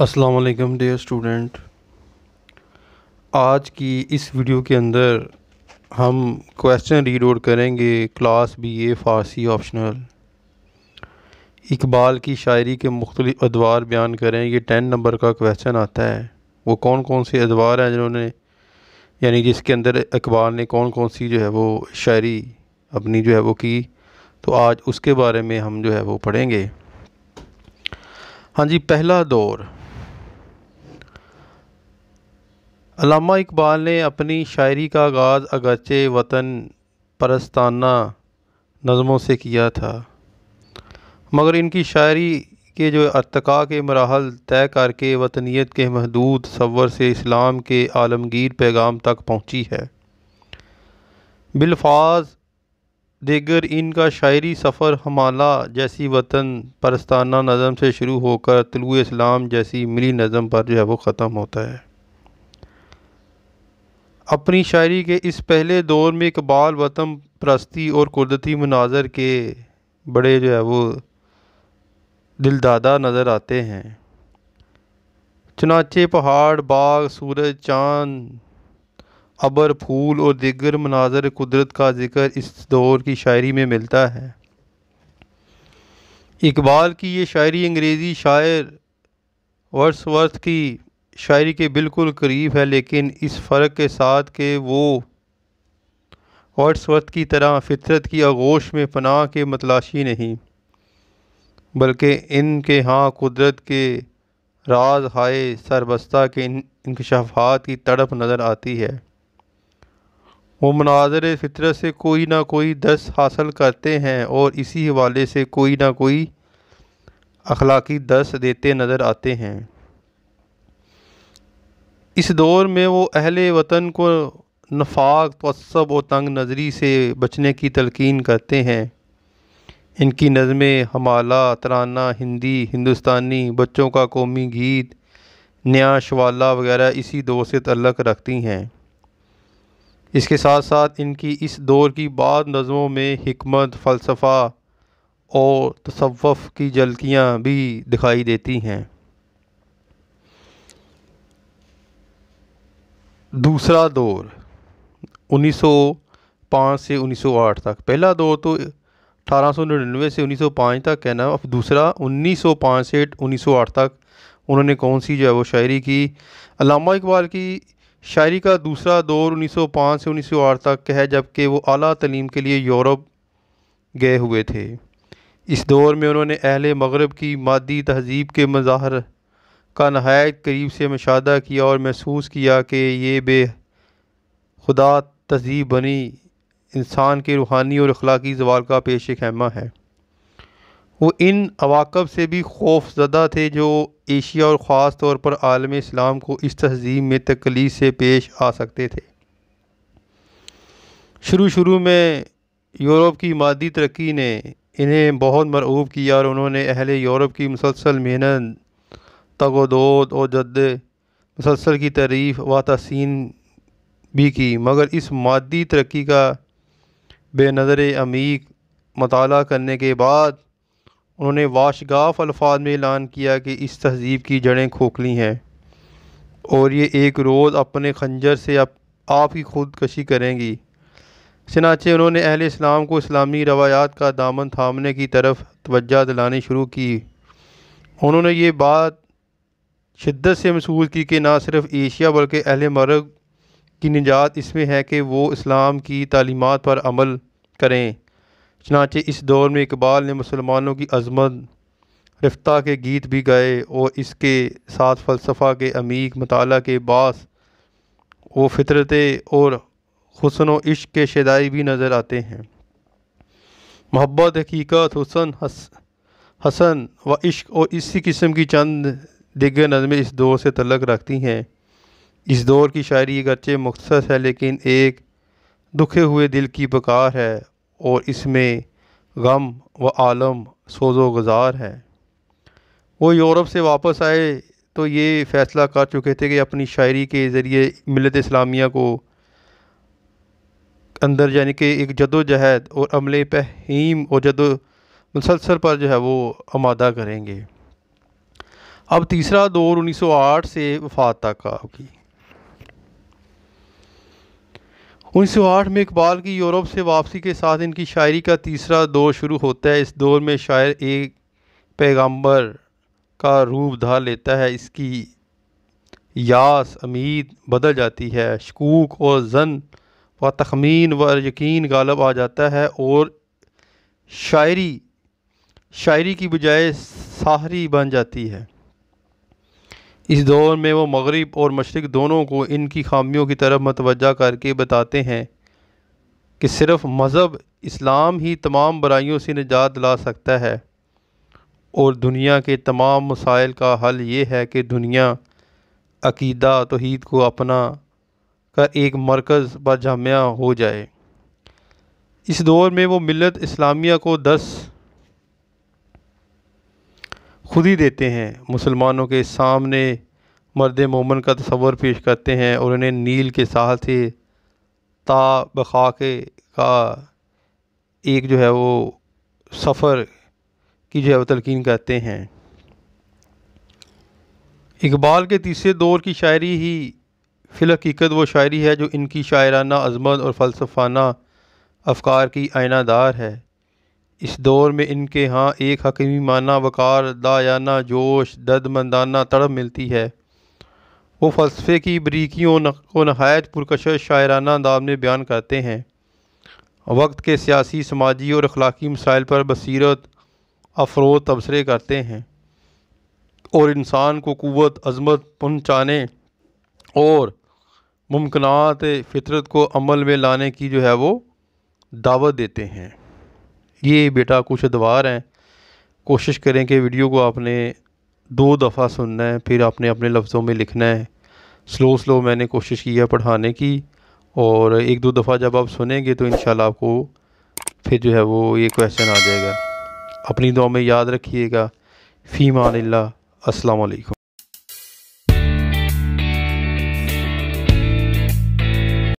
अस्सलाम वालेकुम dear student आज की इस वीडियो के अंदर हम क्वेश्चन रीड आउट करेंगे class B A Farsi optional Iqbal की शायरी के मुख्तलिफ अदवार बयान करें ये टेन नंबर का क्वेश्चन आता है वो कौन कौन से अदवार हैं जिन्होंने यानी जिसके अंदर इकबाल ने कौन कौन सी जो है वो शायरी अपनी जो है वो की तो आज उसके बारे में हम जो है वो पढ़ेंगे हाँ जी पहला दौर अलामा इकबाल ने अपनी शायरी का आगाज़ अगरचे वतन परस्ताना नज़मों से किया था मगर इनकी शायरी के जो अरतका के मराहल तय करके वतनीत के महदूद सवर से इस्लाम के आलमगीर पैगाम तक पहुँची है बिलफाज देगर इनका शायरी सफ़र हमाला जैसी वतन परस्ताना नज़म से शुरू होकर तलु इस्लाम जैसी मिली नज़म पर जो है वो ख़त्म होता है अपनी शायरी के इस पहले दौर में इकबाल वतन प्रस्ती और कुदरती मनाजर के बड़े जो है वो दिलदादा नज़र आते हैं चनाचे पहाड़ बाग सूरज चाँद अबर फूल और दिगर मनाजर कुदरत का जिक्र इस दौर की शायरी में मिलता है इकबाल की ये शायरी अंग्रेज़ी शायर वर्ष वर्ष की शायरी के बिल्कुल करीब है लेकिन इस फ़र्क के साथ के वो वर्ड्सवर्थ की तरह फितरत की आगोश में पनाह के मतलाशी नहीं बल्कि इनके यहाँ कुदरत के राज हाय सरबस्ता के इन इनकशाफात की तड़प नज़र आती है वो मनाजर फितरत से कोई ना कोई दस हासिल करते हैं और इसी हवाले से कोई ना कोई अखलाकी दस देते नज़र आते हैं इस दौर में वो अहल वतन को नफाक तसब व तंग नज़री से बचने की तलकिन करते हैं इनकी नज़में हमाला तराना हिंदी हिंदुस्तानी बच्चों का कौमी गीत न्या शवाला वगैरह इसी दौर से तल्लक रखती हैं इसके साथ साथ इनकी इस दौर की बाद नज़मों में हमत फ़लसफ़ा और तसवफ़ की झलकियाँ भी दिखाई देती हैं दूसरा दौर 1905 से 1908 तक पहला दौर तो 1899 से 1905 तक है ना अब दूसरा 1905 से 1908 तक उन्होंने कौन सी जो है वो शायरी की अलामा इकबाल की शायरी का दूसरा दौर 1905 से 1908 तक है जबकि वो अली तलीम के लिए यूरोप गए हुए थे इस दौर में उन्होंने अहल मगरब की मादी तहजीब के मज़ाहर का नहायत करीब से मुशाह किया और महसूस किया कि ये बे खुदा तहजीब बनी इंसान के रूहानी और अखलाकी जवाल का पेश खैमा है वो इन अवाकब से भी खौफ ज़दा थे जो एशिया और ख़ास तौर पर आलम इस्लाम को इस तहजीब में तकलीफ से पेश आ सकते थे शुरू शुरू में यूरोप की मादी तरक्की ने इन्हें बहुत मरऊब किया और उन्होंने अहले यूरोप की मुसलसल मेहनत को दोद और जद मुसलसल की तारीफ़ व तसिन भी की मगर इस मादी तरक्की का बेनज़र अमीक मताल करने के बाद उन्होंने वाशगाफ अल्फाज में ऐलान किया कि इस तहजीब की जड़ें खोखली हैं और ये एक रोज़ अपने खंजर से आप ही खुदकशी करेंगी चनाचे उन्होंने अहल इस्लाम को इस्लामी रवायात का दामन थामने की तरफ तोज्जा दिलानी शुरू की उन्होंने ये बात शिद्दत से महसूस की कि ना सिर्फ एशिया बल्कि अहल मरग की निजात इसमें है कि वो इस्लाम की तालीमत पर अमल करें चनाचे इस दौर में इकबाल ने मुसलमानों की अजमत रफ्ता के गीत भी गाए और इसके साथ फ़लसफ़ा के अमीक मताल के बास वो फितरत और हसन व इश्क के शदाई भी नज़र आते हैं मोहब्बत हकीकत हसन हस हसन व इश्क और इसी किस्म की चंद दिगर नज़में इस दौर से तलक रखती हैं इस दौर की शायरी अगरचे मुख्तस है लेकिन एक दुखे हुए दिल की पकार है और इसमें गम व आलम सोजो गुजार है वो यूरोप से वापस आए तो ये फ़ैसला कर चुके थे कि अपनी शायरी के ज़रिए मिलत इस्लामिया को अंदर यानी कि एक जदोजहद और अमले पहीम और जदो मुसलसल पर जो है वो आमादा करेंगे अब तीसरा दौर 1908 से वफात तक आपकी 1908 में इकबाल की यूरोप से वापसी के साथ इनकी शायरी का तीसरा दौर शुरू होता है इस दौर में शायर एक पैगंबर का रूप धार लेता है इसकी यास उम्मीद बदल जाती है शकूक और जन व तखमीन व यकीन गालब आ जाता है और शायरी शायरी की बजाय साहरी बन जाती है इस दौर में वो मग़रब और मशरक़ दोनों को इनकी खामियों की तरफ मतवजा करके बताते हैं कि सिर्फ़ मज़हब इस्लाम ही तमाम बुराइयों से निजात ला सकता है और दुनिया के तमाम मसाइल का हल ये है कि दुनिया अकीदा तोहद को अपना का एक मरकज़ जामया हो जाए इस दौर में वो मिलत इस्लामिया को दस खुद ही देते हैं मुसलमानों के सामने मर्द मोमन का तस्वर पेश करते हैं और उन्हें नील के साथ से ता बखा का एक जो है वो सफ़र की जो है वो तलकिन करते हैं इकबाल के तीसरे दौर की शायरी ही फ़िलहकीकत वो शायरी है जो इनकी शायराना अजमत और फ़लसफाना अफकार की आयनादार है इस दौर में इनके यहाँ एक हकीमी माना वक़ार दायाना जोश ददमंदाना तड़प मिलती है वो फ़लसफ़े की बरीकियों को नहायत पुरकश शायराना अंदाज में बयान करते हैं वक्त के सियासी समाजी और अखलाकी मसाइल पर बसरत अफरोज तबसरे करते हैं और इंसान को क़ुत अजमत पहुँचाने और मुमकिन फ़ितरत को अमल में लाने की जो है वो दावत देते हैं ये बेटा कुछ दवार हैं कोशिश करें कि वीडियो को आपने दो दफ़ा सुनना है फिर आपने अपने लफ्ज़ों में लिखना है स्लो स्लो मैंने कोशिश की है पढ़ाने की और एक दो दफ़ा जब आप सुनेंगे तो इन आपको फिर जो है वो ये क्वेश्चन आ जाएगा अपनी दुआ में याद रखिएगा फ़ी मान ला